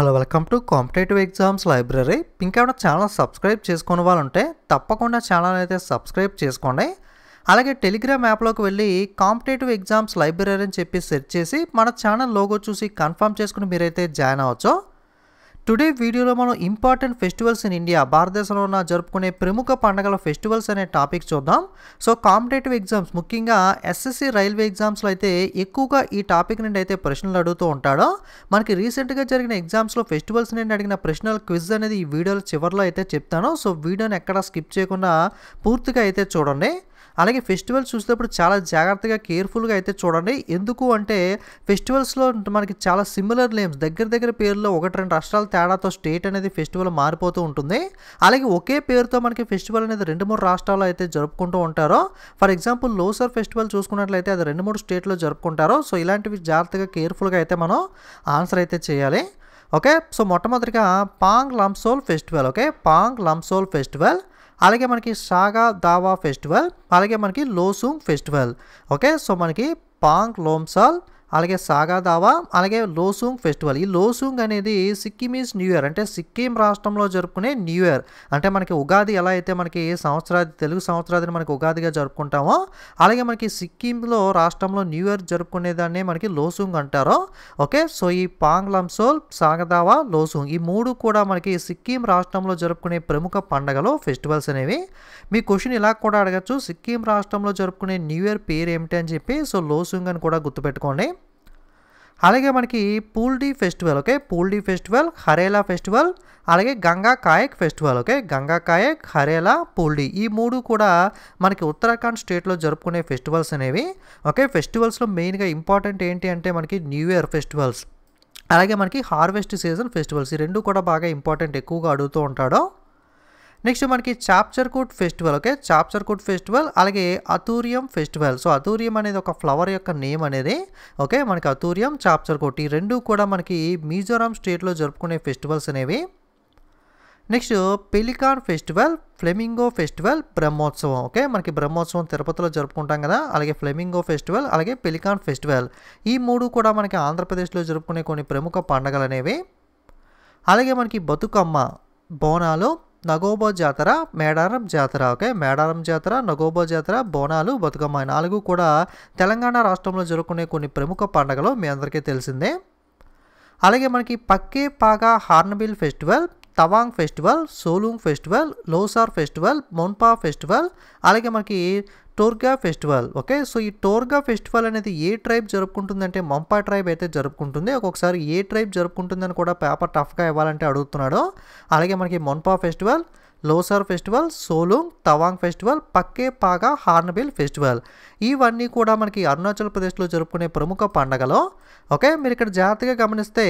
Hello welcome to competitive exams library ఇంకేమైనా channel subscribe చేసుకునే వాళ్ళు ఉంటే తప్పకుండా ఛానల్ అయితే సబ్స్క్రైబ్ చేసుకోండి అలాగే టెలిగ్రామ్ యాప్లోకి వెళ్ళి కాంపిటేటివ్ ఎగ్జామ్స్ లైబ్రరీ అని చెప్పి సెర్చ్ చేసి మన ఛానల్ లోగో చూసి కన్ఫర్మ్ చేసుకుని మీరైతే జాయిన్ అవ్వచ్చు టుడే వీడియోలో మనం ఇంపార్టెంట్ ఫెస్టివల్స్ ఇన్ ఇండియా భారతదేశంలో ఉన్న జరుపుకునే ప్రముఖ పండుగల ఫెస్టివల్స్ అనే టాపిక్ చూద్దాం సో కాంపిటేటివ్ ఎగ్జామ్స్ ముఖ్యంగా ఎస్ఎస్సి రైల్వే ఎగ్జామ్స్లో అయితే ఎక్కువగా ఈ టాపిక్ నుండి అయితే ప్రశ్నలు అడుగుతూ ఉంటాడో మనకి రీసెంట్గా జరిగిన ఎగ్జామ్స్లో ఫెస్టివల్స్ నుండి అడిగిన ప్రశ్నల క్విజ్ అనేది ఈ వీడియోలో చివరిలో అయితే చెప్తాను సో వీడియోని ఎక్కడ స్కిప్ చేయకుండా పూర్తిగా అయితే చూడండి అలాగే ఫెస్టివల్స్ చూసినప్పుడు చాలా జాగ్రత్తగా కేర్ఫుల్గా అయితే చూడండి ఎందుకు అంటే ఫెస్టివల్స్లో మనకి చాలా సిమిలర్ నేమ్స్ దగ్గర దగ్గర పేర్లో ఒకటి రెండు రాష్ట్రాల తేడాతో స్టేట్ అనేది ఫెస్టివల్ మారిపోతూ ఉంటుంది అలాగే ఒకే పేరుతో మనకి ఫెస్టివల్ అనేది రెండు మూడు రాష్ట్రాల్లో అయితే జరుపుకుంటూ ఉంటారు ఫర్ ఎగ్జాంపుల్ లోసర్ ఫెస్టివల్ చూసుకున్నట్లయితే అది రెండు మూడు స్టేట్లో జరుపుకుంటారు సో ఇలాంటివి జాగ్రత్తగా కేర్ఫుల్గా అయితే మనం ఆన్సర్ అయితే చేయాలి ఓకే సో మొట్టమొదటిగా Pang Lhabsol festival okay Pang Lhabsol festival अलगे मन की सागा दावा फेस्टिवल अलगे मन की लोसूंग फेस्टल ओके सो मन की पांग लोमसा అలాగే సాగాదావా అలాగే లోసూంగ్ ఫెస్టివల్ ఈ లోసూంగ్ అనేది సిక్కిం ఈజ్ న్యూ ఇయర్ అంటే సిక్కిం రాష్ట్రంలో జరుపుకునే న్యూ ఇయర్ అంటే మనకి ఉగాది ఎలా అయితే మనకి సంవత్సరాది తెలుగు సంవత్సరాదిని మనకి ఉగాదిగా జరుపుకుంటామో అలాగే మనకి సిక్కింలో రాష్ట్రంలో న్యూ ఇయర్ జరుపుకునేదాన్ని మనకి లోసూంగ్ అంటారు ఓకే సో ఈ పాంగ్ లంసోల్ సాగదావా లోసూంగ్ ఈ మూడు కూడా మనకి సిక్కిం రాష్ట్రంలో జరుపుకునే ప్రముఖ పండగలు ఫెస్టివల్స్ అనేవి మీ క్వశ్చన్ ఇలా కూడా అడగచ్చు సిక్కిం రాష్ట్రంలో జరుపుకునే న్యూ ఇయర్ పేరు ఏమిటి అని చెప్పి సో లోసూంగ్ అని కూడా గుర్తుపెట్టుకోండి అలాగే మనకి Phooldei festival okay Phooldei festival Harela festival అలాగే Ganga kayak festival okay Ganga kayak Harela Phooldei ఈ మూడు కూడా మనకి ఉత్తరాఖండ్ స్టేట్లో జరుపుకునే ఫెస్టివల్స్ అనేవి ఓకే ఫెస్టివల్స్లో మెయిన్గా ఇంపార్టెంట్ ఏంటి అంటే మనకి న్యూ ఇయర్ ఫెస్టివల్స్ అలాగే మనకి హార్వెస్ట్ సీజన్ ఫెస్టివల్స్ ఈ రెండు కూడా బాగా ఇంపార్టెంట్ ఎక్కువగా అడుగుతూ ఉంటాడో నెక్స్ట్ మనకి Chapchar festival okay Chapchar festival అలాగే అతూరియం ఫెస్టివల్ సో అతూరియం అనేది ఒక ఫ్లవర్ యొక్క నేమ్ అనేది ఓకే మనకి అతూరియం చాప్చర్ కోట్ ఈ రెండు కూడా మనకి మిజోరాం స్టేట్లో జరుపుకునే ఫెస్టివల్స్ అనేవి next pelican festival flamingo festival Brahmotsavam okay మనకి బ్రహ్మోత్సవం తిరుపతిలో జరుపుకుంటాం కదా అలాగే ఫ్లెమింగో ఫెస్టివల్ అలాగే పెలికాన్ ఫెస్టివల్ ఈ మూడు కూడా మనకి ఆంధ్రప్రదేశ్లో జరుపుకునే కొన్ని ప్రముఖ పండగలు అనేవి అలాగే మనకి బతుకమ్మ బోనాలు నగోబో జాతర మేడారం జాతర ఓకే మేడారం జాతర నగోబో జాతర బోనాలు బతుకమ్మ నాలుగు కూడా తెలంగాణ రాష్ట్రంలో జరుపుకునే కొన్ని ప్రముఖ పండుగలు మీ అందరికీ తెలిసిందే అలాగే మనకి Pakke Paga hornbill festival Tawang festival Solung festival Losar festival Monpa festival అలాగే మనకి టోర్గా ఫెస్టివల్ ఓకే సో ఈ టోర్గా ఫెస్టివల్ అనేది ఏ ట్రైబ్ జరుపుకుంటుందంటే మంపా ట్రైబ్ అయితే జరుపుకుంటుంది ఒక్కొక్కసారి ఏ ట్రైబ్ జరుపుకుంటుందని కూడా పేపర్ టఫ్గా ఇవ్వాలంటే అడుగుతున్నాడు అలాగే మనకి Monpa festival Losar festival Solung Tawang festival Pakke Paga hornbill festival ఇవన్నీ కూడా మనకి అరుణాచల్ ప్రదేశ్లో జరుపుకునే ప్రముఖ పండగలో ఓకే మీరు ఇక్కడ జాగ్రత్తగా గమనిస్తే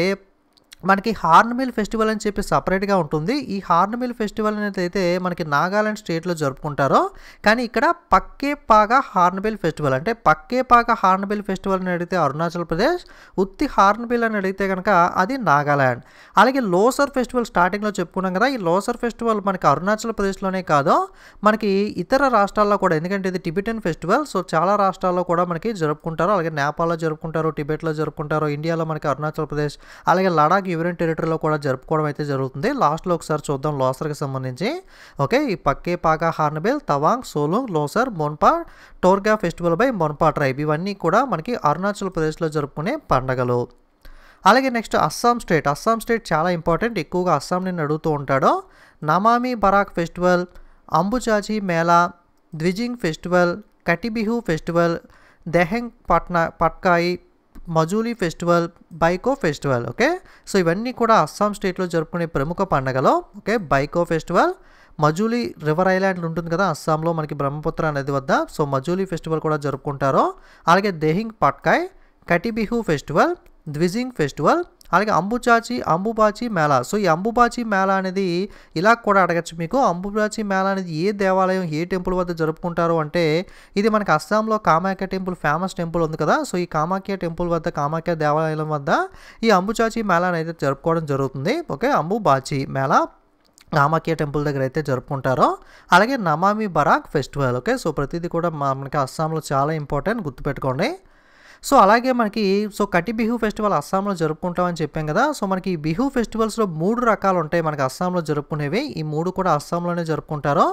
మనకి హార్న్మిల్ ఫెస్టివల్ అని చెప్పి సపరేట్గా ఉంటుంది ఈ హార్న్మిల్ ఫెస్టివల్ అనేది అయితే మనకి నాగాలాండ్ స్టేట్లో జరుపుకుంటారో కానీ ఇక్కడ పక్కే పక్కేపాగా హార్న్బిల్ ఫెస్టివల్ అంటే పక్కే పక్కేపాగా హార్న్బిల్ ఫెస్టివల్ అని అడిగితే అరుణాచల్ ప్రదేశ్ ఉత్తి హార్న్బిల్ అని అడిగితే కనుక అది నాగాలాండ్ అలాగే లోసర్ ఫెస్టివల్ స్టార్టింగ్లో చెప్పుకున్నాం కదా ఈ లోసర్ ఫెస్టివల్ మనకి అరుణాచల్ ప్రదేశ్లోనే కాదు మనకి ఇతర రాష్ట్రాల్లో కూడా ఎందుకంటే ఇది టిబెటన్ ఫెస్టివల్ సో చాలా రాష్ట్రాల్లో కూడా మనకి జరుపుకుంటారు అలాగే నేపాల్లో జరుపుకుంటారు టిబెట్లో జరుపుకుంటారు ఇండియాలో మనకి అరుణాచల్ ప్రదేశ్ అలాగే లడాక్ యూరియన్ టెరిటరీలో కూడా జరుపుకోవడం అయితే జరుగుతుంది లాస్ట్లో ఒకసారి చూద్దాం లోసర్కి సంబంధించి ఓకే ఈ పక్కే పాక hornbill Tawang సోలుంగ్ Losar మొన్పా టోర్గా festival by మొన్పా tribe ఇవన్నీ కూడా మనకి అరుణాచల్ ప్రదేశ్లో జరుపుకునే పండగలు అలాగే next Assam state Assam state చాలా ఇంపార్టెంట్ ఎక్కువగా అస్సాం నేను అడుగుతూ ఉంటాడో నమామి Barack festival అంబుజాజీ Mela ద్విజింగ్ festival కటిబిహు festival దెహెంగ్ Patna పట్కాయి Majuli festival బైకో festival okay so ఇవన్నీ కూడా అస్సాం స్టేట్లో జరుపుకునే ప్రముఖ పండగలో ఓకే బైకో ఫెస్టివల్ మజూలీ రివర్ ఐలాండ్లు ఉంటుంది కదా అస్సాంలో మనకి బ్రహ్మపుత్ర నది వద్ద సో మజూలీ ఫెస్టివల్ కూడా జరుపుకుంటారు అలాగే దేహింగ్ పట్కాయ్ కటిబిహు ఫెస్టివల్ ద్విజింగ్ ఫెస్టివల్ అలాగే అంబుచాచి అంబుబాచి మేళా సో ఈ అంబుబాచి మేళా అనేది ఇలా కూడా అడగచ్చు మీకు అంబుబాచి మేళా అనేది ఏ దేవాలయం ఏ టెంపుల్ వద్ద జరుపుకుంటారు అంటే ఇది మనకి అస్సాంలో కామాఖ్య టెంపుల్ ఫేమస్ టెంపుల్ ఉంది కదా సో ఈ కామాఖ్య టెంపుల్ వద్ద కామాఖ్య దేవాలయం వద్ద ఈ అంబుచాచి మేళాని అనేది జరుపుకోవడం జరుగుతుంది ఓకే అంబుబాచి మేళా కామాఖ్య టెంపుల్ దగ్గర అయితే జరుపుకుంటారో అలాగే నమామి బరాక్ ఫెస్టివల్ ఓకే సో ప్రతిదీ కూడా మనకి అస్సాంలో చాలా ఇంపార్టెంట్ గుర్తుపెట్టుకోండి సో అలాగే మనకి సో కటి బిహు ఫెస్టివల్ అస్సాంలో జరుపుకుంటామని చెప్పాం కదా సో మనకి బిహు ఫెస్టివల్స్లో మూడు రకాలు ఉంటాయి మనకి అస్సాంలో జరుపుకునేవి ఈ మూడు కూడా అస్సాంలోనే జరుపుకుంటారు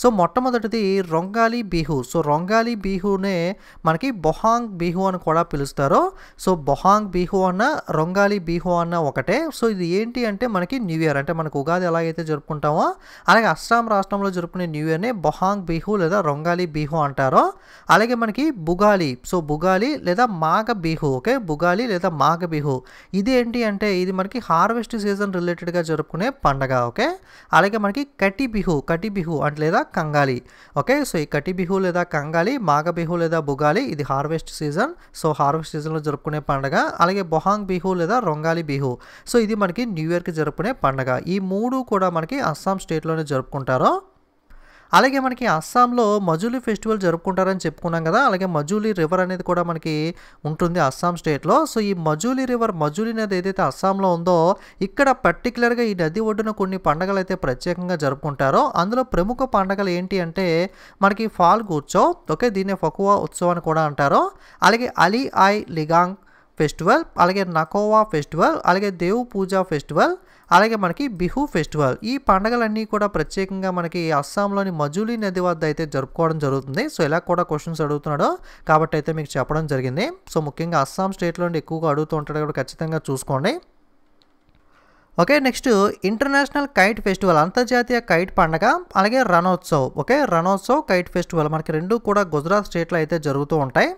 సో మొట్టమొదటిది రొంగాలి బిహు సో రొంగాలి బిహునే మనకి బొహాంగ్ బిహు అని కూడా పిలుస్తారు సో బొహాంగ్ బిహు అన్న రొంగాలి బిహు అన్న ఒకటే సో ఇది ఏంటి అంటే మనకి న్యూ ఇయర్ అంటే మనకు ఉగాది ఎలాగైతే జరుపుకుంటామో అలాగే అస్సాం రాష్ట్రంలో జరుపుకునే న్యూ ఇయర్ని బొహాంగ్ బిహు లేదా రొంగాలి బిహు అంటారు అలాగే మనకి బుగాలి సో బుగాలి లేదా మాఘ బిహు ఓకే బుగాలి లేదా మాఘ బిహు ఇది ఏంటి అంటే ఇది మనకి హార్వెస్ట్ సీజన్ రిలేటెడ్గా జరుపుకునే పండగ ఓకే అలాగే మనకి కటి బిహు కటి బిహు అంటే లేదా కంగాలి ఓకే సో ఈ కటి బిహు లేదా కంగాలి మాఘ బిహు లేదా బుగాలి ఇది హార్వెస్ట్ సీజన్ సో హార్వెస్ట్ సీజన్లో జరుపుకునే పండగ అలాగే బొహాంగ్ బిహు లేదా రొంగాలి బిహు సో ఇది మనకి న్యూ ఇయర్కి జరుపుకునే పండగ ఈ మూడు కూడా మనకి అస్సాం స్టేట్లోనే జరుపుకుంటారు అలాగే మనకి అస్సాంలో మజూలీ ఫెస్టివల్ జరుపుకుంటారని చెప్పుకున్నాం కదా అలాగే మజూలీ రివర్ అనేది కూడా మనకి ఉంటుంది అస్సాం స్టేట్లో సో ఈ మజూలీ రివర్ మజూలీ నది ఏదైతే అస్సాంలో ఉందో ఇక్కడ పర్టికులర్గా ఈ నది ఒడ్డున కొన్ని పండుగలు అయితే ప్రత్యేకంగా జరుపుకుంటారో అందులో ప్రముఖ పండగలు ఏంటి అంటే మనకి ఫాల్ ఉత్సవ్ ఓకే దీన్నే ఫకువా ఉత్సవం అని కూడా అంటారు అలాగే అలీ ఐ లిగాంగ్ ఫెస్టివల్ అలాగే నకోవా ఫెస్టివల్ అలాగే దేవ్ పూజా ఫెస్టివల్ అలాగే మనకి బిహు ఫెస్టివల్ ఈ పండగలన్నీ కూడా ప్రత్యేకంగా మనకి అస్సాంలోని మజూలీ నది వద్ద అయితే జరుపుకోవడం జరుగుతుంది సో ఇలా కూడా క్వశ్చన్స్ అడుగుతున్నాడో కాబట్టి అయితే మీకు చెప్పడం జరిగింది సో ముఖ్యంగా అస్సాం స్టేట్లో ఎక్కువగా అడుగుతూ ఉంటాడు కూడా ఖచ్చితంగా చూసుకోండి okay next international kite festival అంతర్జాతీయ కైట్ పండగ అలాగే Ranotsav okay Ranotsav kite festival మనకి రెండు కూడా గుజరాత్ స్టేట్లో అయితే జరుగుతూ ఉంటాయి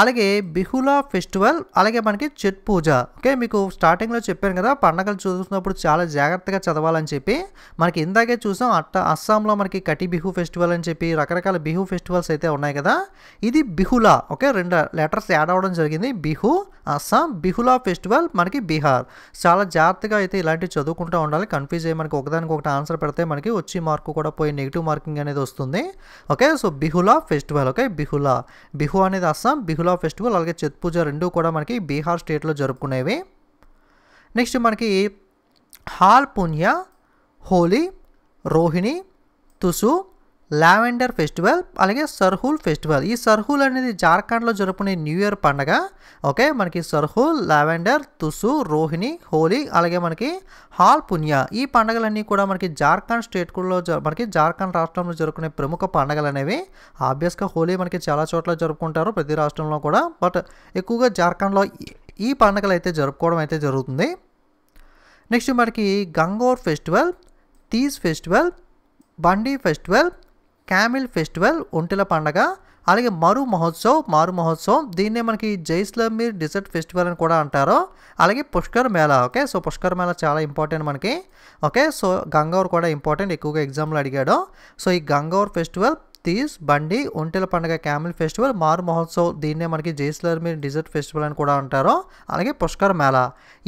అలాగే బిహులా ఫెస్టివల్ అలాగే మనకి చెట్ పూజ ఓకే మీకు స్టార్టింగ్లో చెప్పాను కదా పండగలు చూసినప్పుడు చాలా జాగ్రత్తగా చదవాలని చెప్పి మనకి ఇందాకే చూసాం అట్ట అస్సాంలో మనకి కటి బిహు ఫెస్టివల్ అని చెప్పి రకరకాల బిహు ఫెస్టివల్స్ అయితే ఉన్నాయి కదా ఇది బిహులా ఓకే రెండు లెటర్స్ యాడ్ అవ్వడం జరిగింది బిహు అస్సాం బిహులా ఫెస్టివల్ మనకి బీహార్ చాలా జాగ్రత్తగా అయితే ఇలాంటివి చదువుకుంటూ ఉండాలి కన్ఫ్యూజ్ అయ్యి మనకి ఒకదానికి ఒకటి ఆన్సర్ పెడితే మనకి వచ్చి మార్కు కూడా పోయి నెగిటివ్ మార్కింగ్ అనేది వస్తుంది ఓకే సో బిహులా ఫెస్టివల్ ఓకే బిహులా బిహు అనేది అస్సాం బిహు ఝులా ఫెస్టివల్ అలాగే చెత్ పూజ రెండు కూడా మనకి బీహార్ స్టేట్లో జరుపుకునేవి నెక్స్ట్ మనకి హాల్ పుణ్య హోలీ రోహిణి తుసు లావెండర్ ఫెస్టివల్ అలాగే సర్హూల్ ఫెస్టివల్ ఈ సర్హూల్ అనేది జార్ఖండ్లో జరుపుకునే న్యూ ఇయర్ పండగ ఓకే మనకి సర్హూల్ లావెండర్ తుసు రోహిణి హోలీ అలాగే మనకి హాల్ పుణ్య ఈ పండుగలన్నీ కూడా మనకి జార్ఖండ్ స్టేట్లో మనకి జార్ఖండ్ రాష్ట్రంలో జరుపుకునే ప్రముఖ పండగలు అనేవి ఆబ్వియస్గా హోలీ మనకి చాలా చోట్ల జరుపుకుంటారు ప్రతి రాష్ట్రంలో కూడా బట్ ఎక్కువగా జార్ఖండ్లో ఈ పండుగలు అయితే జరుపుకోవడం అయితే జరుగుతుంది నెక్స్ట్ మనకి Gangaur festival Teej festival Bundi festival camel festival ఒంటెల పండగ అలాగే మరు మహోత్సవ్ మారు మహోత్సవం దీన్నే మనకి జైస్లమీర్ డిజర్ట్ ఫెస్టివల్ అని కూడా అంటారు అలాగే పుష్కర్ మేళా ఓకే సో పుష్కర్ మేళా చాలా ఇంపార్టెంట్ మనకి ఓకే సో గంగవర్ కూడా ఇంపార్టెంట్ ఎక్కువగా ఎగ్జామ్లో అడిగాడు సో ఈ గంగవర్ ఫెస్టివల్ తీస్ బండి ఒంటెల పండుగ క్యామిల్ ఫెస్టివల్ మారు మహోత్సవ్ దీన్నే మనకి జైస్లర్మీర్ డిజర్ట్ ఫెస్టివల్ అని కూడా అంటారు అలాగే పుష్కర్ మేళా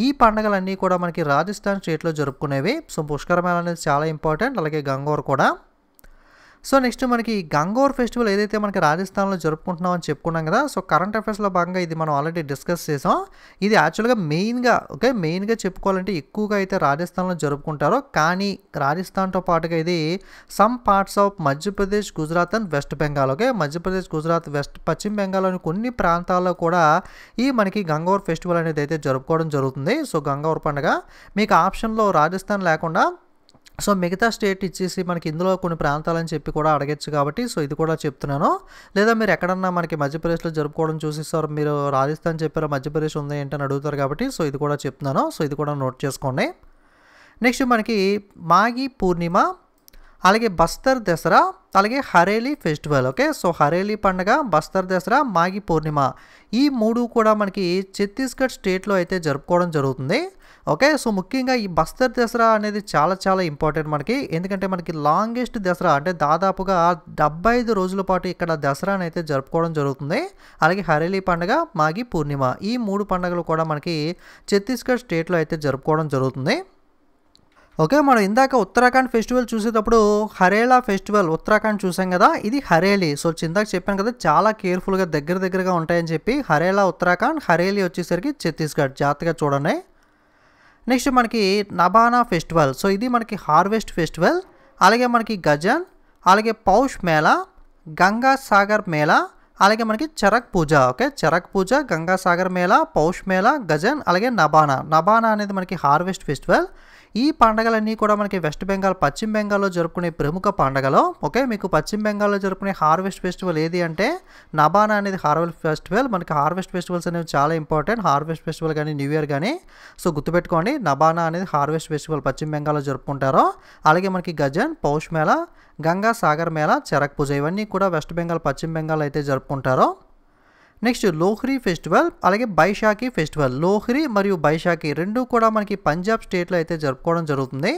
ఈ పండుగలన్నీ కూడా మనకి రాజస్థాన్ స్టేట్లో జరుపుకునేవి సో పుష్కర మేళా అనేది చాలా ఇంపార్టెంట్ అలాగే గంగోర్ కూడా సో నెక్స్ట్ మనకి గంగోర్ ఫెస్టివల్ ఏదైతే మనకి రాజస్థాన్లో అని చెప్పుకున్నాం కదా సో కరెంట్ అఫేర్స్లో భాగంగా ఇది మనం ఆల్రెడీ డిస్కస్ చేసాం ఇది యాక్చువల్గా మెయిన్గా ఓకే మెయిన్గా చెప్పుకోవాలంటే ఎక్కువగా అయితే రాజస్థాన్లో జరుపుకుంటారు కానీ రాజస్థాన్తో పాటుగా ఇది some parts of Madhya Pradesh Gujarat and west Bengal okay Madhya Pradesh Gujarat west పశ్చిమ బెంగాల్లోని కొన్ని ప్రాంతాల్లో కూడా ఈ మనకి గంగోర్ ఫెస్టివల్ అనేది అయితే జరుపుకోవడం జరుగుతుంది సో గంగోర్ పండుగ మీకు ఆప్షన్లో రాజస్థాన్ లేకుండా సో మిగతా స్టేట్ ఇచ్చేసి మనకి ఇందులో కొన్ని ప్రాంతాలని చెప్పి కూడా అడగచ్చు కాబట్టి సో ఇది కూడా చెప్తున్నాను లేదా మీరు ఎక్కడన్నా మనకి మధ్యప్రదేశ్లో జరుపుకోవడం చూసిస్తారు మీరు రాజస్థాన్ చెప్పారు మధ్యప్రదేశ్ ఉంది ఏంటని అడుగుతారు కాబట్టి సో ఇది కూడా చెప్తున్నాను సో ఇది కూడా నోట్ చేసుకోండి నెక్స్ట్ మనకి మాగి పూర్ణిమ అలాగే బస్తర్ దసరా అలాగే Hareli festival okay so Hareli పండుగ బస్తర్ దసరా మాగి పూర్ణిమ ఈ మూడు కూడా మనకి ఛత్తీస్గఢ్ స్టేట్లో అయితే జరుపుకోవడం జరుగుతుంది ఓకే సో ముఖ్యంగా ఈ బస్తర్ దసరా అనేది చాలా చాలా ఇంపార్టెంట్ మనకి ఎందుకంటే మనకి లాంగెస్ట్ దసరా అంటే దాదాపుగా డెబ్బై ఐదు రోజుల పాటు ఇక్కడ దసరాని అయితే జరుపుకోవడం జరుగుతుంది అలాగే హరేలీ పండుగ మాగి పూర్ణిమ ఈ మూడు పండుగలు కూడా మనకి ఛత్తీస్గఢ్ స్టేట్లో అయితే జరుపుకోవడం జరుగుతుంది ఓకే మనం ఇందాక ఉత్తరాఖండ్ ఫెస్టివల్ చూసేటప్పుడు హరేలా ఫెస్టివల్ ఉత్తరాఖండ్ చూసాం కదా ఇది హరేలీ సో ఇందాక చెప్పాను కదా చాలా కేర్ఫుల్గా దగ్గర దగ్గరగా ఉంటాయని చెప్పి హరేలా ఉత్తరాఖండ్ హరేలీ వచ్చేసరికి ఛత్తీస్గఢ్ జాగ్రత్తగా చూడండి నెక్స్ట్ మనకి నబానా ఫెస్టివల్ సో ఇది మనకి హార్వెస్ట్ ఫెస్టివల్ అలాగే మనకి గజన్ అలాగే పౌష్ మేళా గంగా సాగర్ మేళా అలాగే మనకి చరక్ పూజ ఓకే చరక్ పూజ గంగా సాగర్ మేళా పౌష్ మేళా గజన్ అలాగే నబానా నబానా అనేది మనకి హార్వెస్ట్ ఫెస్టివల్ ఈ పండగలన్నీ కూడా మనకి వెస్ట్ బెంగాల్ పశ్చిమ బెంగాల్లో జరుపుకునే ప్రముఖ పండగలు ఓకే మీకు పశ్చిమ బెంగాల్లో జరుపుకునే హార్వెస్ట్ ఫెస్టివల్ ఏది అంటే నబానా అనేది హార్వెస్ట్ ఫెస్టివల్ మనకి హార్వెస్ట్ ఫెస్టివల్స్ అనేవి చాలా ఇంపార్టెంట్ హార్వెస్ట్ ఫెస్టివల్ కానీ న్యూ ఇయర్ కానీ సో గుర్తుపెట్టుకోండి నబానా అనేది హార్వెస్ట్ ఫెస్టివల్ పశ్చిమ బెంగాల్లో జరుపుకుంటారు అలాగే మనకి గజన్ పౌష్ మేళ గంగా సాగర్ మేళ చెరక్ పూజ ఇవన్నీ కూడా వెస్ట్ బెంగాల్ పశ్చిమ బెంగాల్ అయితే జరుపుకుంటారు నెక్స్ట్ లోహ్రీ ఫెస్టివల్ అలాగే బైశాఖి ఫెస్టివల్ లోహ్రీ మరియు బైశాఖి రెండు కూడా మనకి పంజాబ్ స్టేట్లో అయితే జరుపుకోవడం జరుగుతుంది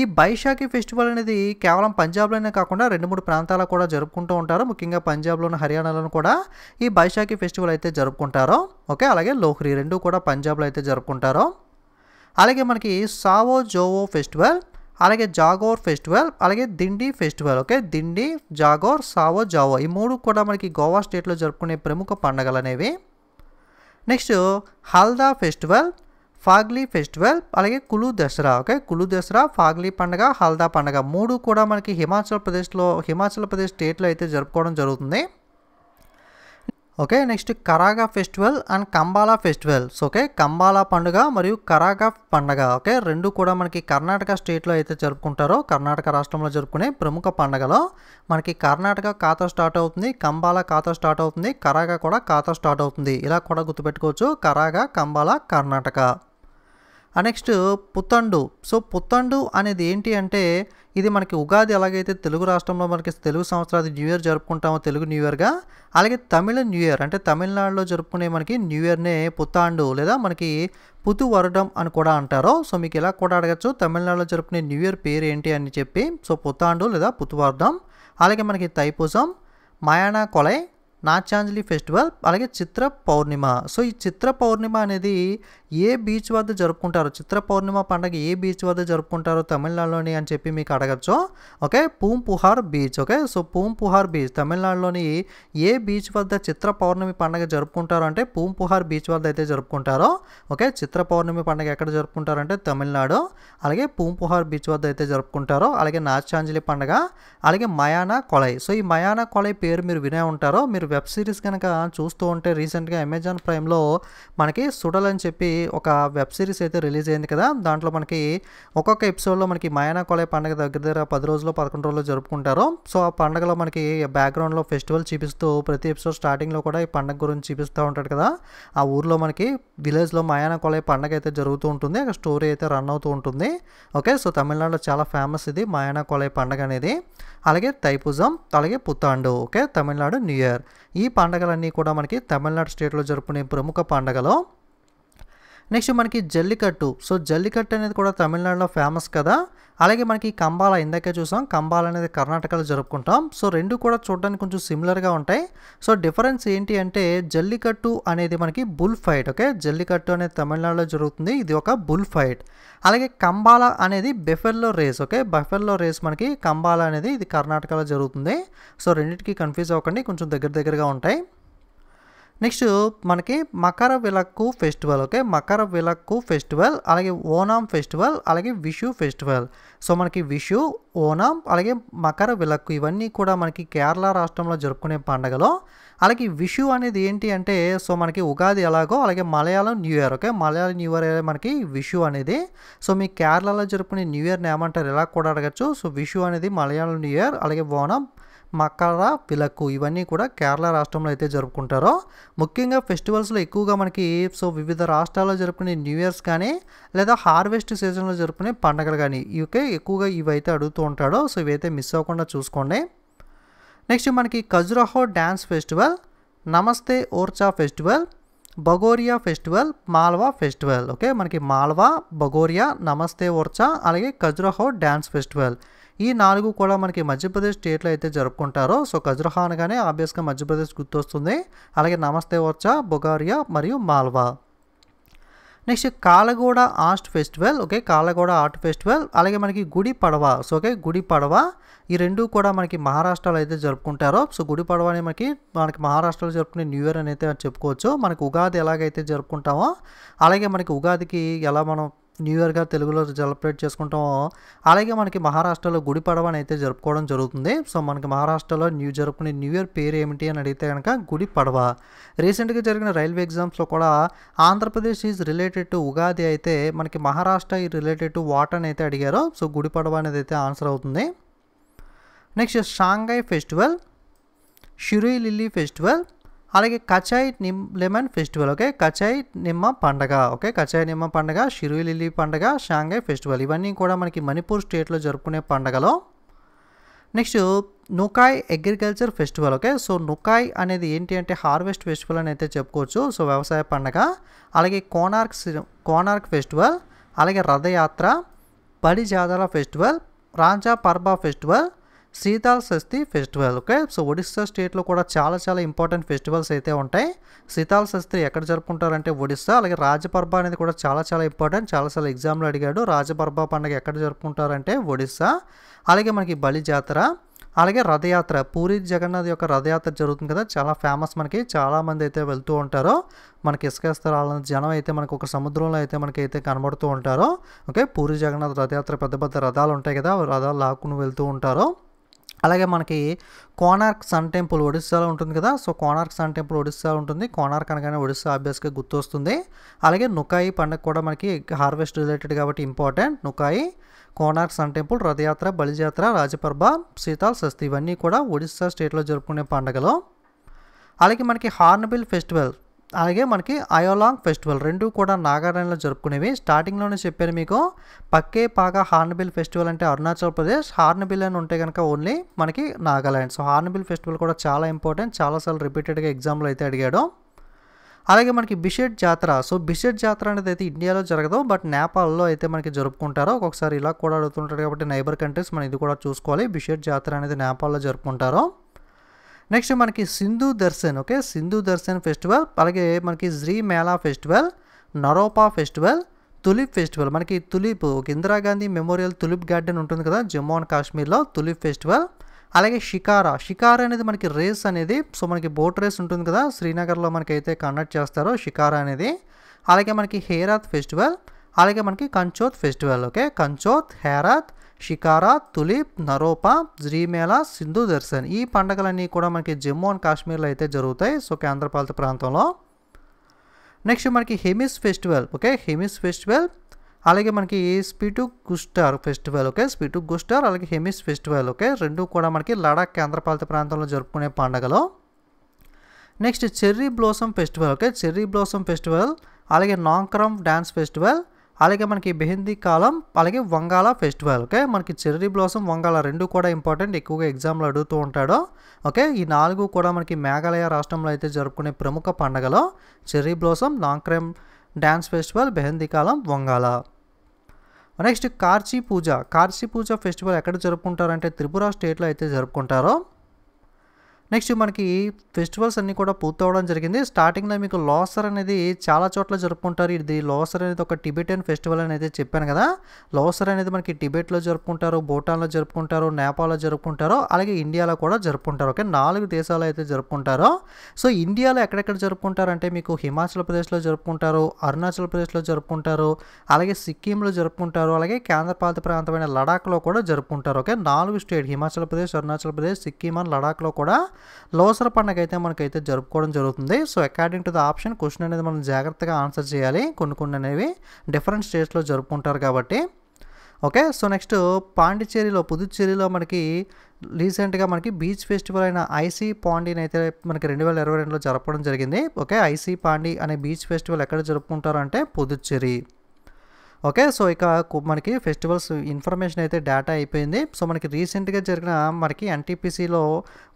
ఈ బైశాఖి ఫెస్టివల్ అనేది కేవలం పంజాబ్లోనే కాకుండా రెండు మూడు ప్రాంతాల కూడా జరుపుకుంటూ ఉంటారు ముఖ్యంగా పంజాబ్లోను హర్యానాలోను కూడా ఈ బైశాఖి ఫెస్టివల్ అయితే జరుపుకుంటారు ఓకే అలాగే లోహ్రీ రెండు కూడా పంజాబ్లో అయితే జరుపుకుంటారు అలాగే మనకి సావో జోవో ఫెస్టివల్ అలాగే జాగోర్ ఫెస్టివల్ అలాగే Dindi festival okay Dindi Jagor Sao Joao ఈ మూడు కూడా మనకి గోవా స్టేట్లో జరుపుకునే ప్రముఖ పండుగలు అనేవి next Halda festival Phagli festival అలాగే కులు దసరా ఓకే కులు దసరా ఫాగ్లీ పండగ హల్దా పండుగ మూడు కూడా మనకి హిమాచల్ ప్రదేశ్లో హిమాచల్ ప్రదేశ్ స్టేట్లో అయితే జరుపుకోవడం జరుగుతుంది okay next Karaga festival and Kambala festivals okay Kambala పండుగ మరియు కరాగా పండుగ ఓకే రెండు కూడా మనకి కర్ణాటక స్టేట్లో అయితే జరుపుకుంటారో కర్ణాటక రాష్ట్రంలో జరుపుకునే ప్రముఖ పండుగలో మనకి కర్ణాటక ఖాతా స్టార్ట్ అవుతుంది కంబాలా ఖాతా స్టార్ట్ అవుతుంది కరాగా కూడా ఖాతా స్టార్ట్ అవుతుంది ఇలా కూడా గుర్తుపెట్టుకోవచ్చు కరాగా కంబాలా కర్ణాటక నెక్స్ట్ పుత్తండు సో పుత్తండు అనేది ఏంటి అంటే ఇది మనకి ఉగాది ఎలాగైతే తెలుగు రాష్ట్రంలో మనకి తెలుగు సంవత్సరాది న్యూ ఇయర్ జరుపుకుంటామో తెలుగు న్యూ ఇయర్గా అలాగే తమిళ న్యూ ఇయర్ అంటే తమిళనాడులో జరుపుకునే మనకి న్యూ ఇయర్నే పుత్తాండు లేదా మనకి పుతు వరడం అని కూడా అంటారు సో మీకు ఇలా కూడా అడగచ్చు తమిళనాడులో జరుపుకునే న్యూ ఇయర్ పేరు ఏంటి అని చెప్పి సో పుత్తాండు లేదా పుతువరడం అలాగే మనకి తైపూసం మయానా కొలై నాచాంజలి ఫెస్టివల్ అలాగే చిత్ర పౌర్ణిమ సో ఈ చిత్ర పౌర్ణిమ అనేది ఏ బీచ్ వద్ద జరుపుకుంటారు చిత్ర పౌర్ణిమ పండుగ ఏ బీచ్ వద్ద జరుపుకుంటారు తమిళనాడులోని అని చెప్పి మీకు అడగచ్చు okay Poompuhar beach okay so Poompuhar beach తమిళనాడులోని ఏ బీచ్ వద్ద చిత్ర పౌర్ణమి పండుగ జరుపుకుంటారు అంటే పూంపుహార్ బీచ్ వద్ద అయితే జరుపుకుంటారో ఓకే చిత్ర పౌర్ణమి పండుగ ఎక్కడ జరుపుకుంటారంటే తమిళనాడు అలాగే పూంపుహార్ బీచ్ వద్ద అయితే జరుపుకుంటారో అలాగే నాచాంజలి పండుగ అలాగే మయానా కొలై సో ఈ మయానా కొలై పేరు మీరు వినే ఉంటారో మీరు వెబ్ సిరీస్ కనుక చూస్తూ ఉంటే రీసెంట్గా అమెజాన్ ప్రైమ్లో మనకి సుడల్ అని చెప్పి ఒక వెబ్ సిరీస్ అయితే రిలీజ్ అయింది కదా దాంట్లో మనకి ఒక్కొక్క ఎపిసోడ్లో మనకి మయానా కొలయ పండుగ దగ్గర దగ్గర పది రోజుల్లో పదకొండు రోజులు జరుపుకుంటారు సో ఆ పండుగలో మనకి బ్యాక్గ్రౌండ్లో ఫెస్టివల్ చూపిస్తూ ప్రతి ఎపిసోడ్ స్టార్టింగ్లో కూడా ఈ పండుగ గురించి చూపిస్తూ ఉంటాడు కదా ఆ ఊర్లో మనకి విలేజ్లో మాయానా కొలయ పండుగ అయితే జరుగుతూ ఉంటుంది అక్కడ స్టోరీ అయితే రన్ అవుతూ ఉంటుంది ఓకే సో తమిళనాడులో చాలా ఫేమస్ ఇది మాయానా కొలయ పండుగ అనేది అలాగే తైపూజం అలాగే Puthandu okay Tamil Nadu new year ఈ పండుగలన్నీ కూడా మనకి తమిళనాడు స్టేట్లో జరుపుకునే ప్రముఖ పండుగలో నెక్స్ట్ మనకి జల్లికట్టు సో జల్లికట్టు అనేది కూడా తమిళనాడులో ఫేమస్ కదా అలాగే మనకి కంబాల ఇందాకే చూసాం కంబాల అనేది కర్ణాటకలో జరుపుకుంటాం సో రెండు కూడా చూడడానికి కొంచెం సిమిలర్గా ఉంటాయి సో డిఫరెన్స్ ఏంటి అంటే జల్లికట్టు అనేది మనకి బుల్ ఫైట్ ఓకే జల్లికట్టు అనేది తమిళనాడులో జరుగుతుంది ఇది ఒక బుల్ ఫైట్ అలాగే కంబాల అనేది buffalo race okay buffalo race మనకి కంబాల అనేది ఇది కర్ణాటకలో జరుగుతుంది సో రెండింటికి కన్ఫ్యూజ్ అవ్వకండి కొంచెం దగ్గర దగ్గరగా ఉంటాయి నెక్స్ట్ మనకి మకర విలక్కు ఫెస్టివల్ ఓకే మకర విలక్కు ఫెస్టివల్ అలాగే ఓనాం ఫెస్టివల్ అలాగే విషు ఫెస్టివల్ సో మనకి విషు ఓనాం అలాగే మకర విలక్కు ఇవన్నీ కూడా మనకి కేరళ రాష్ట్రంలో జరుపుకునే పండుగలు అలాగే విషు అనేది ఏంటి అంటే సో మనకి ఉగాది ఎలాగో అలాగే Malayalam new year okay Malayalam new year మనకి విషు అనేది సో మీ కేరళలో జరుపుకునే న్యూ ఇయర్ని ఏమంటారు ఎలా కూడా అడగచ్చు సో విషు అనేది మలయాళం న్యూ ఇయర్ అలాగే ఓనాం మకర పిలకు ఇవన్నీ కూడా కేరళ రాష్ట్రంలో అయితే జరుపుకుంటారో ముఖ్యంగా ఫెస్టివల్స్లో ఎక్కువగా మనకి సో వివిధ రాష్ట్రాల్లో జరుపుకునే న్యూ ఇయర్స్ కానీ లేదా హార్వెస్ట్ సీజన్లో జరుపుకునే పండగలు కానీ ఇవికే ఎక్కువగా ఇవైతే అడుగుతూ ఉంటాడో సో ఇవైతే మిస్ అవ్వకుండా చూసుకోండి నెక్స్ట్ మనకి Khajuraho dance festival Namaste Orchha festival Bhagoria festival Malwa festival okay మనకి మాల్వా బగోరియా నమస్తే ఓర్చా అలాగే ఖజురహో డ్యాన్స్ ఫెస్టివల్ ఈ నాలుగు కూడా మనకి మధ్యప్రదేశ్ స్టేట్లో అయితే జరుపుకుంటారో సో ఖజ్రహాన్ గానే ఆబ్వియస్గా మధ్యప్రదేశ్ గుర్తొస్తుంది అలాగే నమస్తే వర్చా బొగారియా మరియు Malwa next Kalaghoda art festival okay Kalaghoda art festival అలాగే మనకి గుడి పడవ సో ఓకే గుడి పడవ ఈ రెండు కూడా మనకి మహారాష్ట్రలో అయితే జరుపుకుంటారో సో గుడి పడవ అని మనకి మనకి మహారాష్ట్రలో జరుపుకునే న్యూ ఇయర్ అని అయితే చెప్పుకోవచ్చు మనకి ఉగాది ఎలాగైతే జరుపుకుంటామో అలాగే మనకి ఉగాదికి ఎలా మనం న్యూ ఇయర్గా తెలుగులో సెలబ్రేట్ చేసుకుంటామో అలాగే మనకి మహారాష్ట్రలో గుడి పడవ అయితే జరుపుకోవడం జరుగుతుంది సో మనకి మహారాష్ట్రలో న్యూ జరుపుకునే న్యూ ఇయర్ పేరు ఏమిటి అని అడిగితే కనుక గుడి పడవ రీసెంట్గా జరిగిన రైల్వే ఎగ్జామ్స్లో కూడా Andhra Pradesh is related to Ugadi అయితే మనకి మహారాష్ట్ర ఈ రిలేటెడ్ టు వాట్ అని అయితే అడిగారు సో గుడి పడవ అనేది అయితే ఆన్సర్ అవుతుంది next Sangai festival Shirui lily festival అలాగే కచాయ్ నిమ్ లెమన్ ఫెస్టివల్ ఓకే కచాయ్ నిమ్మ పండగ ఓకే కచాయ్ నిమ్మ పండగ షిరుయి లిల్లీ పండగ షాంఘై ఫెస్టివల్ ఇవన్నీ కూడా మనకి మణిపూర్ స్టేట్లో జరుపుకునే పండగలో next Nuakhai agriculture festival okay so Nuakhai అనేది ఏంటి అంటే హార్వెస్ట్ ఫెస్టివల్ అని అయితే చెప్పుకోవచ్చు సో వ్యవసాయ పండగ అలాగే కోనార్క్ కోనార్క్ ఫెస్టివల్ అలాగే రథయాత్ర బడి జాతర festival Raja Parba festival Sital Sasthi festival okay so Odisha స్టేట్లో కూడా చాలా చాలా ఇంపార్టెంట్ ఫెస్టివల్స్ అయితే ఉంటాయి సీతాల్ షష్ఠి ఎక్కడ జరుపుకుంటారంటే ఒడిస్సా అలాగే రాజపర్బ అనేది కూడా చాలా చాలా ఇంపార్టెంట్ చాలా చాలా ఎగ్జామ్లో అడిగాడు రాజపర్బ పండుగ ఎక్కడ జరుపుకుంటారంటే ఒడిస్సా అలాగే మనకి బలి జాతర అలాగే రథయాత్ర పూరి జగన్నాథ్ యొక్క రథయాత్ర జరుగుతుంది కదా చాలా ఫేమస్ మనకి చాలామంది అయితే వెళ్తూ ఉంటారు మనకి ఇసుక స్థలాలను జనం అయితే మనకు ఒక సముద్రంలో అయితే మనకి అయితే కనబడుతూ ఉంటారు ఓకే పూరి జగన్నాథ్ రథయాత్ర పెద్ద పెద్ద రథాలు ఉంటాయి కదా రథాలు లాక్కుని వెళ్తూ ఉంటారు అలాగే మనకి కోనార్క్ సన్ టెంపుల్ ఒడిస్సాలో ఉంటుంది కదా సో కోనార్క్ సన్ టెంపుల్ ఒడిస్సాలో ఉంటుంది కోనార్క్ అనగానే ఒడిస్సా గుర్తు గుర్తొస్తుంది అలాగే నుకాయి పండుగ కూడా మనకి హార్వెస్ట్ రిలేటెడ్ కాబట్టి important Nuakhai Konark sun temple Rath Yatra Bali Jatra Raja Parba Sital Sasthi ఇవన్నీ కూడా ఒడిస్సా స్టేట్లో జరుపుకునే పండుగలు అలాగే మనకి హార్న్బిల్ ఫెస్టివల్ అలాగే మనకి అయోలాంగ్ ఫెస్టివల్ రెండు కూడా నాగాలాండ్లో జరుపుకునేవి స్టార్టింగ్లోనే చెప్పాను మీకు పక్కే పాగా హార్న్బిల్ ఫెస్టివల్ అంటే అరుణాచల్ ప్రదేశ్ హార్న్బిల్ అని ఉంటే కనుక ఓన్లీ మనకి నాగాలాండ్ సో హార్న్బిల్ ఫెస్టివల్ కూడా చాలా ఇంపార్టెంట్ చాలాసార్లు రిపీటెడ్గా ఎగ్జామ్లో అయితే అడిగాడు అలాగే మనకి బిషెట్ జాతర సో బిషెట్ జాతర అనేది అయితే ఇండియాలో జరగదు బట్ నేపాల్లో అయితే మనకి జరుపుకుంటారు ఒక్కొక్కసారి ఇలా కూడా అడుగుతుంటారు కాబట్టి నైబర్ కంట్రీస్ మనం ఇది కూడా చూసుకోవాలి బిషెట్ జాతర అనేది నేపాల్లో జరుపుకుంటారు నెక్స్ట్ మనకి సింధు దర్శన్ ఓకే సింధు దర్శన్ ఫెస్టివల్ అలాగే మనకి Shri Mela festival Naropa festival tulip festival మనకి tulip Indira Gandhi memorial tulip garden ఉంటుంది కదా జమ్మూ అండ్ కాశ్మీర్లో తులిప్ ఫెస్టివల్ అలాగే షికారా షికారా అనేది మనకి రేస్ అనేది సో మనకి బోట్ రేస్ ఉంటుంది కదా శ్రీనగర్లో మనకైతే కండక్ట్ చేస్తారో షికారా అనేది అలాగే మనకి హేరాత్ ఫెస్టివల్ అలాగే మనకి Kanchoth festival okay Kanchoth Herath shikara tulip Naropa జ్రీమేళ సింధు దర్శన్ ఈ పండగలన్నీ కూడా మనకి జమ్మూ అండ్ కాశ్మీర్లో అయితే జరుగుతాయి సో కేంద్రపాలిత ప్రాంతంలో నెక్స్ట్ మనకి Hemis festival okay Hemis festival అలాగే మనకి స్పిటు గుస్టార్ ఫెస్టివల్ ఓకే స్పిటు గుస్టార్ అలాగే హెమిస్ ఫెస్టివల్ ఓకే రెండు కూడా మనకి లడాక్ కేంద్రపాలిత ప్రాంతంలో జరుపుకునే పండుగలు next cherry blossom festival okay cherry blossom festival అలాగే నాంక్రమ్ డ్యాన్స్ ఫెస్టివల్ అలాగే మనకి మెహందీ కాలం అలాగే వంగాల ఫెస్టివల్ ఓకే మనకి చెర్రీ బ్లాసం వంగాల రెండు కూడా ఇంపార్టెంట్ ఎక్కువగా ఎగ్జామ్లు అడుగుతూ ఉంటాడు ఓకే ఈ నాలుగు కూడా మనకి మేఘాలయ రాష్ట్రంలో అయితే జరుపుకునే ప్రముఖ పండగలో cherry blossom Nongkrem dance festival మెహందీ కాలం వంగాల నెక్స్ట్ కార్చీ పూజ కార్చీ పూజ ఫెస్టివల్ ఎక్కడ జరుపుకుంటారంటే త్రిపుర స్టేట్లో అయితే జరుపుకుంటారో నెక్స్ట్ మనకి ఫెస్టివల్స్ అన్నీ కూడా పూర్తవడం జరిగింది స్టార్టింగ్లో మీకు లోసర్ అనేది చాలా చోట్ల జరుపుకుంటారు ఇది లోసర్ అనేది ఒక టిబెటన్ ఫెస్టివల్ అనేది చెప్పాను కదా లోసర్ అనేది మనకి టిబెట్లో జరుపుకుంటారు భూటాన్లో జరుపుకుంటారు నేపాల్లో జరుపుకుంటారు అలాగే ఇండియాలో కూడా జరుపుకుంటారు ఓకే నాలుగు దేశాలు అయితే జరుపుకుంటారు సో ఇండియాలో ఎక్కడెక్కడ జరుపుకుంటారంటే మీకు హిమాచల్ ప్రదేశ్లో జరుపుకుంటారు అరుణాచల్ ప్రదేశ్లో జరుపుకుంటారు అలాగే సిక్కింలో జరుపుకుంటారు అలాగే కేంద్రపాలిత ప్రాంతమైన లడాఖ్లో కూడా జరుపుకుంటారు ఓకే నాలుగు స్టేట్ హిమాచల్ ప్రదేశ్ అరుణాచల్ ప్రదేశ్ సిక్కిం అండ్ లడాఖ్లో కూడా లోసర పండుగ అయితే మనకైతే జరుపుకోవడం జరుగుతుంది so according to the option question అనేది మనం జాగ్రత్తగా ఆన్సర్ చేయాలి కొన్ని కొన్ని అనేవి డిఫరెంట్ స్టేట్స్లో జరుపుకుంటారు కాబట్టి ఓకే సో నెక్స్ట్ పాండిచ్చేరిలో పుదుచ్చేరిలో మనకి రీసెంట్గా మనకి బీచ్ ఫెస్టివల్ అయిన ఐసీ పాండీని అయితే మనకి రెండు వేల ఇరవై రెండులో జరపడం జరిగింది ఓకే ఐసీ పాండీ అనే బీచ్ ఫెస్టివల్ ఎక్కడ జరుపుకుంటారు అంటే పుదుచ్చేరి ఓకే సో ఇక మనకి ఫెస్టివల్స్ ఇన్ఫర్మేషన్ అయితే డేటా అయిపోయింది సో మనకి రీసెంట్గా జరిగిన మనకి ఎన్టీపీసీలో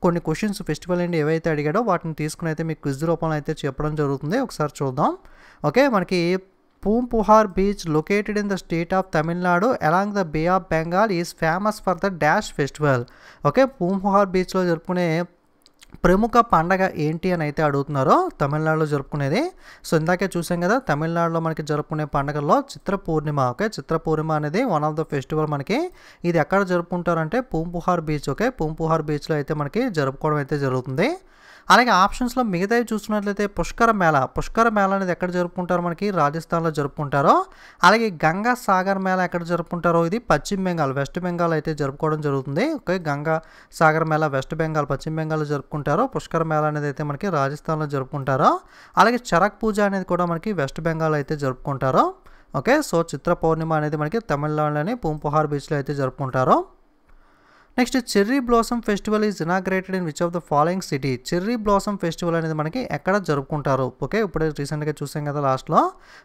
కొన్ని క్వశ్చన్స్ ఫెస్టివల్ అండి ఏవైతే అడిగాడో వాటిని తీసుకుని అయితే మీకు క్విజ్ రూపంలో అయితే చెప్పడం జరుగుతుంది ఒకసారి చూద్దాం ఓకే మనకి Pumpuhar beach located in the state of Tamil Nadu along the the of Bengal Bengal famous for the the festival okay Poompuhar బీచ్లో జరుపుకునే ప్రముఖ పండగ ఏంటి అని అయితే అడుగుతున్నారో తమిళనాడులో జరుపుకునేది సో ఇందాకే చూసాం కదా తమిళనాడులో మనకి జరుపుకునే పండుగల్లో చిత్ర పూర్ణిమ ఓకే చిత్ర పూర్ణిమ అనేది వన్ ఆఫ్ ద ఫెస్టివల్ మనకి ఇది ఎక్కడ జరుపుకుంటారంటే పూంపుహార్ బీచ్ ఓకే పూంపుహార్ బీచ్లో అయితే మనకి జరుపుకోవడం అయితే జరుగుతుంది అలాగే ఆప్షన్స్లో మిగతావి చూసుకున్నట్లయితే పుష్కర మేళ పుష్కర మేళ అనేది ఎక్కడ జరుపుకుంటారో మనకి రాజస్థాన్లో జరుపుకుంటారో అలాగే గంగా సాగర్ మేళ ఎక్కడ జరుపుకుంటారో ఇది పశ్చిమ బెంగాల్ వెస్ట్ బెంగాల్ అయితే జరుపుకోవడం జరుగుతుంది ఓకే గంగా సాగర్ మేళ వెస్ట్ బెంగాల్ పశ్చిమ బెంగాల్లో జరుపుకుంటారో పుష్కర మేళ అనేది అయితే మనకి రాజస్థాన్లో జరుపుకుంటారో అలాగే చరక్ పూజ అనేది కూడా మనకి వెస్ట్ బెంగాల్ అయితే జరుపుకుంటారో ఓకే సో చిత్ర పౌర్ణిమ అనేది మనకి తమిళనాడులోని పూంపుహార్ బీచ్లో అయితే జరుపుకుంటారు next cherry blossom festival is inaugurated in which of the following city cherry blossom festival అనేది మనకి ఎక్కడ జరుపుకుంటారు ఓకే ఇప్పుడే రీసెంట్గా చూసాం కదా లాస్ట్లో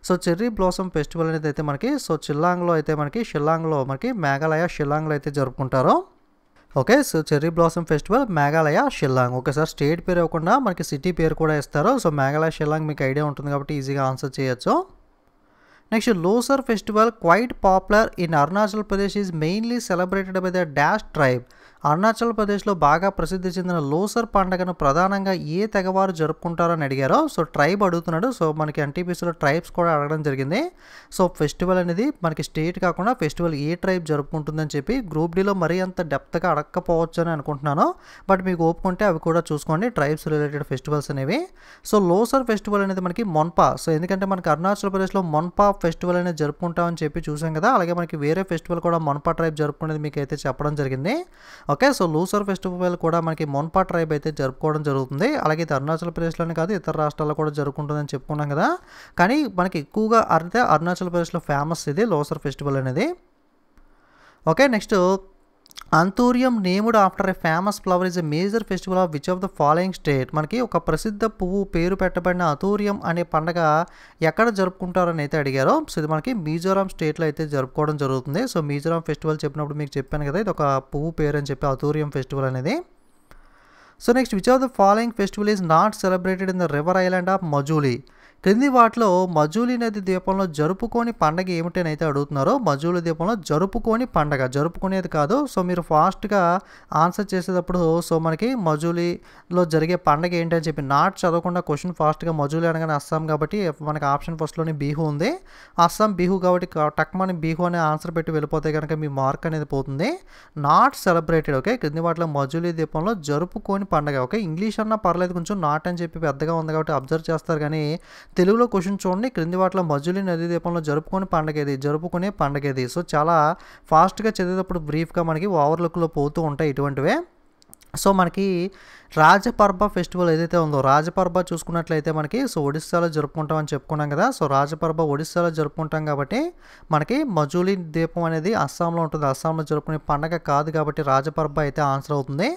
సో చెర్రీ బ్లాసమ్ ఫెస్టివల్ అనేది అయితే మనకి సో చిల్లాంగ్లో అయితే మనకి షిల్లాంగ్లో మనకి మేఘాలయ షిల్లాంగ్లో అయితే జరుపుకుంటారు okay so cherry blossom festival Meghalaya Shillong okay sir state పేరు ఇవ్వకుండా మనకి సిటీ పేరు కూడా ఇస్తారు సో మేఘాలయ షిల్లాంగ్ మీకు ఐడియా ఉంటుంది కాబట్టి ఈజీగా ఆన్సర్ చేయొచ్చు Next, Losar festival quite popular in Arunachal Pradesh is mainly celebrated by the Dash tribe. Arunachal ప్రదేశ్లో బాగా ప్రసిద్ధి చెందిన లోసర్ పండగను ప్రధానంగా ఏ తెగవారు జరుపుకుంటారని అడిగారో సో ట్రైబ్ అడుగుతున్నాడు సో మనకి ఎన్టీపీసీలో ట్రైబ్స్ కూడా అడగడం జరిగింది సో ఫెస్టివల్ అనేది మనకి స్టేట్ కాకుండా ఫెస్టివల్ ఏ ట్రైబ్ జరుపుకుంటుందని చెప్పి గ్రూప్ డీలో మరీ అంత డెప్త్గా అడగకపోవచ్చు అని అనుకుంటున్నాను బట్ మీకు ఓపుకుంటే అవి కూడా చూసుకోండి ట్రైబ్స్ రిలేటెడ్ ఫెస్టివల్స్ అనేవి సో లోసర్ ఫెస్టివల్ అనేది మనకి మొన్పా సో ఎందుకంటే మనకి అరుణాచల్ ప్రదేశ్లో మొన్పా ఫెస్టివల్ అనేది జరుపుకుంటామని చెప్పి చూసాం కదా అలాగే మనకి వేరే ఫెస్టివల్ కూడా మొన్పా ట్రైబ్ జరుపుకునేది మీకు అయితే చెప్పడం జరిగింది ఓకే సో లూసర్ ఫెస్టివల్ కూడా మనకి మొన్పా ట్రైబ్ అయితే జరుపుకోవడం జరుగుతుంది అలాగే ఇది అరుణాచల్ ప్రదేశ్లోనే కాదు ఇతర రాష్ట్రాల్లో కూడా జరుగుతుంటుందని చెప్పుకున్నాం కదా కానీ మనకి ఎక్కువగా అరితే అరుణాచల్ ప్రదేశ్లో ఫేమస్ ఇది లూసర్ ఫెస్టివల్ అనేది okay next anthurium named after a famous flower is a major festival of which of the following state మనకి ఒక ప్రసిద్ధ పువ్వు పేరు పెట్టబడిన అతూరియం అనే పండగ ఎక్కడ జరుపుకుంటారని అయితే అడిగారు సో ఇది మనకి మిజోరాం స్టేట్లో అయితే జరుపుకోవడం జరుగుతుంది సో మిజోరాం ఫెస్టివల్ చెప్పినప్పుడు మీకు చెప్పాను కదా ఇది ఒక పువ్వు పేరు అని చెప్పి అతూర్యం ఫెస్టివల్ అనేది so next which of the following festival is not celebrated in the river island of Majuli క్రింది వాటిలో మజూలి నది ద్వీపంలో జరుపుకోని పండగ ఏమిటనైతే అడుగుతున్నారో మజూలి ద్వీపంలో జరుపుకోని పండగ జరుపుకునేది కాదు సో మీరు ఫాస్ట్గా ఆన్సర్ చేసేటప్పుడు సో మనకి మజూలిలో జరిగే పండగ ఏంటని చెప్పి నాట్ చదవకుండా క్వశ్చన్ ఫాస్ట్గా మజూలి అనగానే అస్సాం కాబట్టి మనకి ఆప్షన్ ఫస్ట్లోనే బీహు ఉంది అస్సాం బీహు కాబట్టి టక్మని బీహు అనే ఆన్సర్ పెట్టి వెళ్ళిపోతే కనుక మీ మార్క్ అనేది పోతుంది నాట్ సెలబ్రేటెడ్ ఓకే క్రింది వాటిలో మజూలి ద్వీపంలో జరుపుకోని పండగ ఓకే ఇంగ్లీష్ అన్నా పర్లేదు కొంచెం నాట్ అని చెప్పి పెద్దగా ఉంది కాబట్టి అబ్జర్వ్ చేస్తారు కానీ తెలుగులో క్వశ్చన్ చూడండి క్రింది వాటిలో మజులి నది దీపంలో జరుపుకొని పండగది జరుపుకునే పండగది సో చాలా ఫాస్ట్గా చదివేటప్పుడు బ్రీఫ్గా మనకి ఓవర్లుక్లో పోతూ ఉంటాయి ఇటువంటివే సో మనకి రాజపర్బ ఫెస్టివల్ ఏదైతే ఉందో రాజపర్బ చూసుకున్నట్లయితే మనకి సో ఒడిస్సాలో జరుపుకుంటాం అని చెప్పుకున్నాం కదా సో రాజపర్బ ఒడిస్సాలో జరుపుకుంటాం కాబట్టి మనకి మజూలీ దీపం అనేది అస్సాంలో ఉంటుంది అస్సాంలో జరుపుకునే పండగ కాదు కాబట్టి రాజపర్బ అయితే ఆన్సర్ అవుతుంది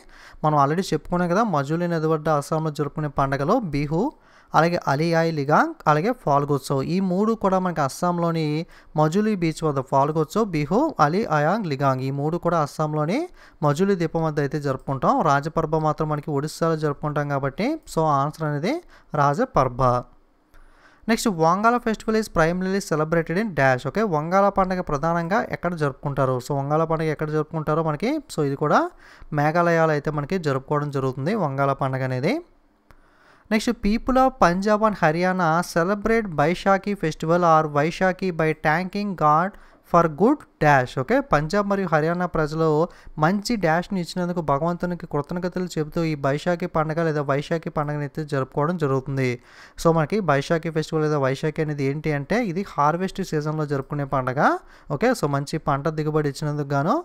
మనం ఆల్రెడీ చెప్పుకున్నాం కదా మజూలీ నది వద్ద అస్సాంలో జరుపుకునే పండగలో బిహు అలాగే అలియాయి లిగాంగ్ అలాగే ఫాల్గోత్సవ్ ఈ మూడు కూడా మనకి అస్సాంలోని మజులీ బీచ్ వద్ద ఫాల్గోత్సవ్ బిహు అలీ అయాంగ్ లిగాంగ్ ఈ మూడు కూడా అస్సాంలోని మజులీ దీపం వద్ద అయితే జరుపుకుంటాం రాజపర్బ మాత్రం మనకి ఒడిస్సాలో జరుపుకుంటాం కాబట్టి సో ఆన్సర్ అనేది Rajaparba next Wangala festival is primarily celebrated in dash okay Wangala పండుగ ప్రధానంగా ఎక్కడ జరుపుకుంటారు సో వంగాల పండుగ ఎక్కడ జరుపుకుంటారో మనకి సో ఇది కూడా మేఘాలయాలు అయితే మనకి జరుపుకోవడం జరుగుతుంది వంగాల పండుగ అనేది next people of Punjab and Haryana celebrate Baishakhi festival or Vaisakhi by thanking God for good dash okay Punjab మరియు హర్యానా ప్రజలు మంచి డాష్ని ఇచ్చినందుకు భగవంతునికి కృతజ్ఞతలు చెబుతూ ఈ బైశాఖి పండుగ లేదా వైశాఖి పండుగని అయితే జరుపుకోవడం జరుగుతుంది సో మనకి బైశాఖి ఫెస్టివల్ లేదా వైశాఖి అనేది ఏంటి అంటే ఇది హార్వెస్ట్ సీజన్లో జరుపుకునే పండుగ ఓకే సో మంచి పంట దిగుబడి ఇచ్చినందుకు గాను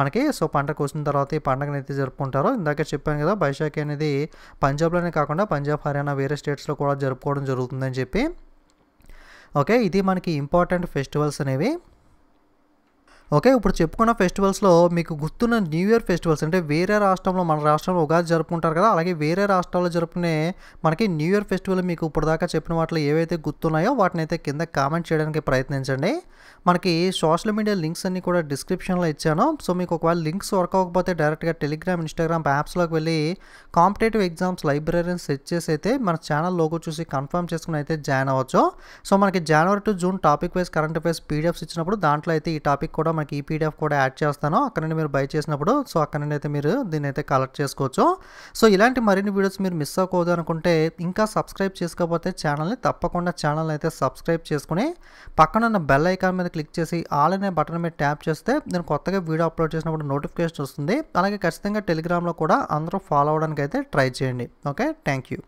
మనకి సో పంట కోసిన తర్వాత ఈ పండుగని అయితే జరుపుకుంటారు ఇందాక చెప్పాను కదా బైశాఖి అనేది పంజాబ్లోనే కాకుండా పంజాబ్ హర్యానా వేరే స్టేట్స్లో కూడా జరుపుకోవడం జరుగుతుందని చెప్పి ఓకే ఇది మనకి ఇంపార్టెంట్ ఫెస్టివల్స్ అనేవి ఓకే ఇప్పుడు చెప్పుకున్న ఫెస్టివల్స్లో మీకు గుర్తున్న న్యూ ఇయర్ ఫెస్టివల్స్ అంటే వేరే రాష్ట్రంలో మన రాష్ట్రంలో ఉగాది జరుపుకుంటారు కదా అలాగే వేరే రాష్ట్రాల్లో జరుపుకునే మనకి న్యూ ఇయర్ ఫెస్టివల్ మీకు ఇప్పుడు దాకా చెప్పిన వాటిలో ఏవైతే గుర్తున్నాయో వాటిని అయితే కింద కామెంట్ చేయడానికి ప్రయత్నించండి మనకి సోషల్ మీడియా లింక్స్ అన్ని కూడా డిస్క్రిప్షన్లో ఇచ్చాను సో మీకు ఒకవేళ లింక్స్ వర్క్ అవ్వకపోతే డైరెక్ట్గా టెలిగ్రామ్ ఇన్స్టాగ్రామ్ యాప్స్లోకి వెళ్ళి కాంపిటేటివ్ ఎగ్జామ్స్ లైబ్రరీని సెట్ చేసి అయితే మన ఛానల్ లోగో చూసి కన్ఫర్మ్ చేసుకుని అయితే జాయిన్ అవ్వచ్చు సో మనకి January to June topic wise current affairs PDFs ఇచ్చినప్పుడు దాంట్లో అయితే ఈ టాపిక్ కూడా మనకి ఈ పీడిఎఫ్ కూడా యాడ్ చేస్తాను అక్కడ నుండి మీరు బై చేసినప్పుడు సో అక్కడ నుండి అయితే మీరు దీన్ని అయితే కలెక్ట్ చేసుకోవచ్చు సో ఇలాంటి మరిన్ని వీడియోస్ మీరు మిస్ అవ్వకూడదు అనుకుంటే ఇంకా సబ్స్క్రైబ్ చేసుకోకపోతే ఛానల్ని తప్పకుండా ఛానల్ అయితే సబ్స్క్రైబ్ చేసుకుని ఉన్న బెల్ ఐకాన్ మీద క్లిక్ చేసి ఆల్ అనే బటన్ మీద ట్యాప్ చేస్తే నేను కొత్తగా వీడియో అప్లోడ్ చేసినప్పుడు నోటిఫికేషన్ వస్తుంది అలాగే ఖచ్చితంగా టెలిగ్రామ్లో కూడా అందరూ ఫాలో అవడానికి అయితే ట్రై చేయండి ఓకే థ్యాంక్ యూ